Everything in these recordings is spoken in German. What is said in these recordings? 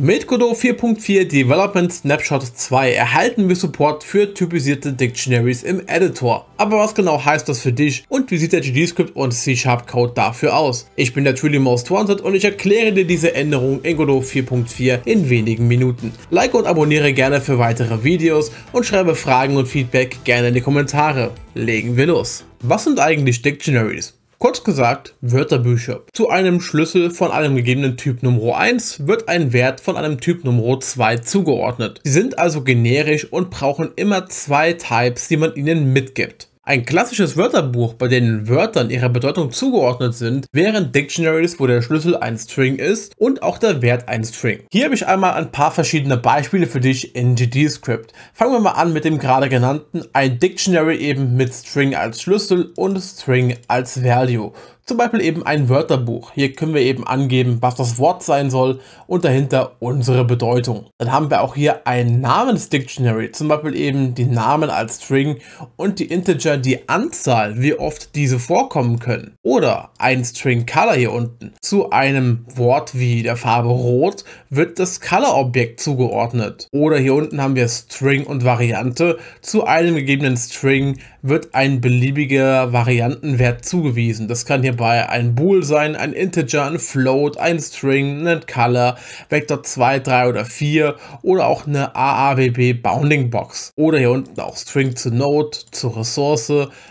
Mit Godot 4.4 Development Snapshot 2 erhalten wir Support für typisierte Dictionaries im Editor. Aber was genau heißt das für dich und wie sieht der GDScript und C-Sharp-Code dafür aus? Ich bin der Most Wanted und ich erkläre dir diese Änderung in Godot 4.4 in wenigen Minuten. Like und abonniere gerne für weitere Videos und schreibe Fragen und Feedback gerne in die Kommentare. Legen wir los. Was sind eigentlich Dictionaries? Kurz gesagt, Wörterbücher. Zu einem Schlüssel von einem gegebenen Typ Nummer 1 wird ein Wert von einem Typ Nummer 2 zugeordnet. Sie sind also generisch und brauchen immer zwei Types, die man ihnen mitgibt. Ein klassisches Wörterbuch, bei denen Wörtern ihrer Bedeutung zugeordnet sind, wären Dictionaries, wo der Schlüssel ein String ist und auch der Wert ein String. Hier habe ich einmal ein paar verschiedene Beispiele für dich in GDScript. Fangen wir mal an mit dem gerade genannten, ein Dictionary eben mit String als Schlüssel und String als Value. Zum Beispiel eben ein Wörterbuch. Hier können wir eben angeben, was das Wort sein soll und dahinter unsere Bedeutung. Dann haben wir auch hier ein Namensdictionary, zum Beispiel eben die Namen als String und die Integer, die Anzahl, wie oft diese vorkommen können. Oder ein String Color hier unten. Zu einem Wort wie der Farbe Rot wird das Color-Objekt zugeordnet. Oder hier unten haben wir String und Variante. Zu einem gegebenen String wird ein beliebiger Variantenwert zugewiesen. Das kann hier hierbei ein sein, ein Integer, ein Float, ein String, ein Color, Vektor 2, 3 oder 4 oder auch eine AABB Bounding Box. Oder hier unten auch String zu Node, zu Ressource,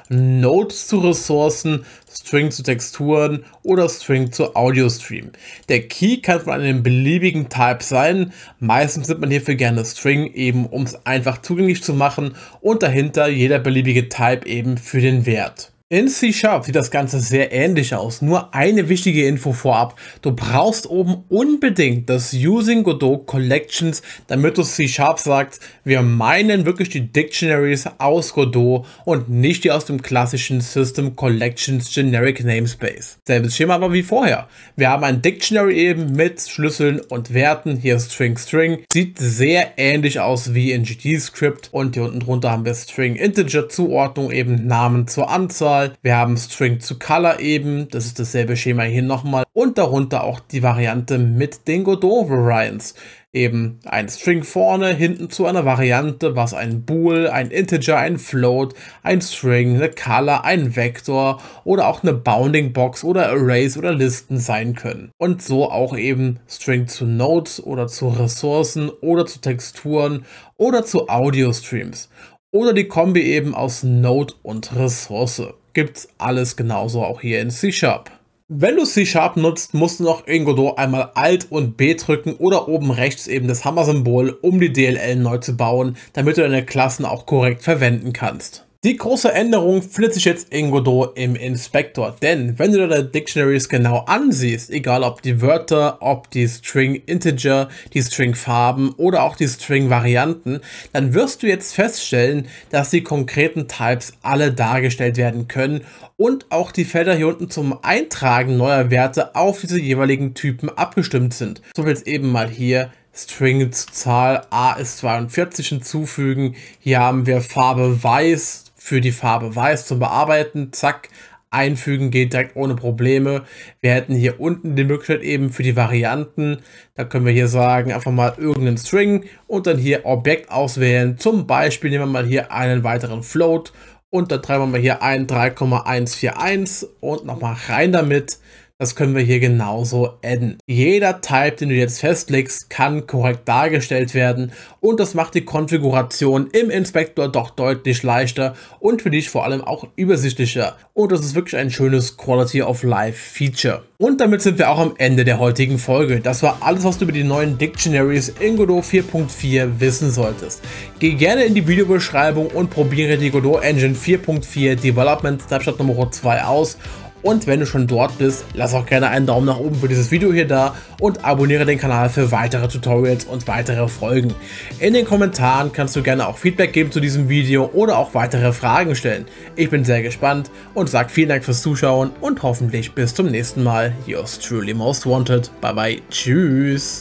Nodes zu Ressourcen, String zu Texturen oder String zu Audio-Stream. Der Key kann von einem beliebigen Type sein. Meistens nimmt man hierfür gerne String, eben um es einfach zugänglich zu machen und dahinter jeder beliebige Type eben für den Wert. In C-Sharp sieht das Ganze sehr ähnlich aus, nur eine wichtige Info vorab. Du brauchst oben unbedingt das Using Godot Collections, damit du C-Sharp sagst, wir meinen wirklich die Dictionaries aus Godot und nicht die aus dem klassischen System Collections Generic Namespace. Selbes Schema aber wie vorher. Wir haben ein Dictionary eben mit Schlüsseln und Werten, hier String String, sieht sehr ähnlich aus wie in GD-Script und hier unten drunter haben wir String Integer Zuordnung, eben Namen zur Anzahl, nochmal. Wir haben String zu Color eben. Das ist dasselbe Schema hier nochmal. Und darunter auch die Variante mit den Godot-Variants. Eben ein String vorne, hinten zu einer Variante, was ein Bool, ein Integer, ein Float, ein String, eine Color, ein Vektor oder auch eine Bounding Box oder Arrays oder Listen sein können. Und so auch eben String zu Nodes oder zu Ressourcen oder zu Texturen oder zu Audio Streams oder die Kombi eben aus Node und Ressource gibt's alles genauso auch hier in C-Sharp. Wenn du C-Sharp nutzt, musst du noch in Godot einmal Alt und B drücken oder oben rechts eben das Hammer-Symbol, um die DLL neu zu bauen, damit du deine Klassen auch korrekt verwenden kannst. Die große Änderung findet sich jetzt in Godot im Inspektor, denn wenn du deine Dictionaries genau ansiehst, egal ob die Wörter, ob die String Integer, die String Farben oder auch die String Varianten, dann wirst du jetzt feststellen, dass die konkreten Types alle dargestellt werden können und auch die Felder hier unten zum Eintragen neuer Werte auf diese jeweiligen Typen abgestimmt sind. So will jetzt eben mal hier String Zahl A ist 42 hinzufügen. Hier haben wir Farbe weiß, für die Farbe weiß zum Bearbeiten. Zack, einfügen geht direkt ohne Probleme. Wir hätten hier unten die Möglichkeit eben für die Varianten. Da können wir hier sagen, einfach mal irgendeinen String und dann hier Objekt auswählen. Zum Beispiel nehmen wir mal hier einen weiteren Float und dann treiben wir mal hier ein 3,141 und nochmal rein damit. Das können wir hier genauso adden. Jeder Type, den du jetzt festlegst, kann korrekt dargestellt werden und das macht die Konfiguration im Inspektor doch deutlich leichter und für dich vor allem auch übersichtlicher. Und das ist wirklich ein schönes Quality of Life Feature. Und damit sind wir auch am Ende der heutigen Folge. Das war alles, was du über die neuen Dictionaries in Godot 4.4 wissen solltest. Geh gerne in die Videobeschreibung und probiere die Godot Engine 4.4 Development Snapshot Nummer 2 aus und wenn du schon dort bist, lass auch gerne einen Daumen nach oben für dieses Video hier da und abonniere den Kanal für weitere Tutorials und weitere Folgen. In den Kommentaren kannst du gerne auch Feedback geben zu diesem Video oder auch weitere Fragen stellen. Ich bin sehr gespannt und sag vielen Dank fürs Zuschauen und hoffentlich bis zum nächsten Mal. Yours truly most wanted. Bye bye. Tschüss.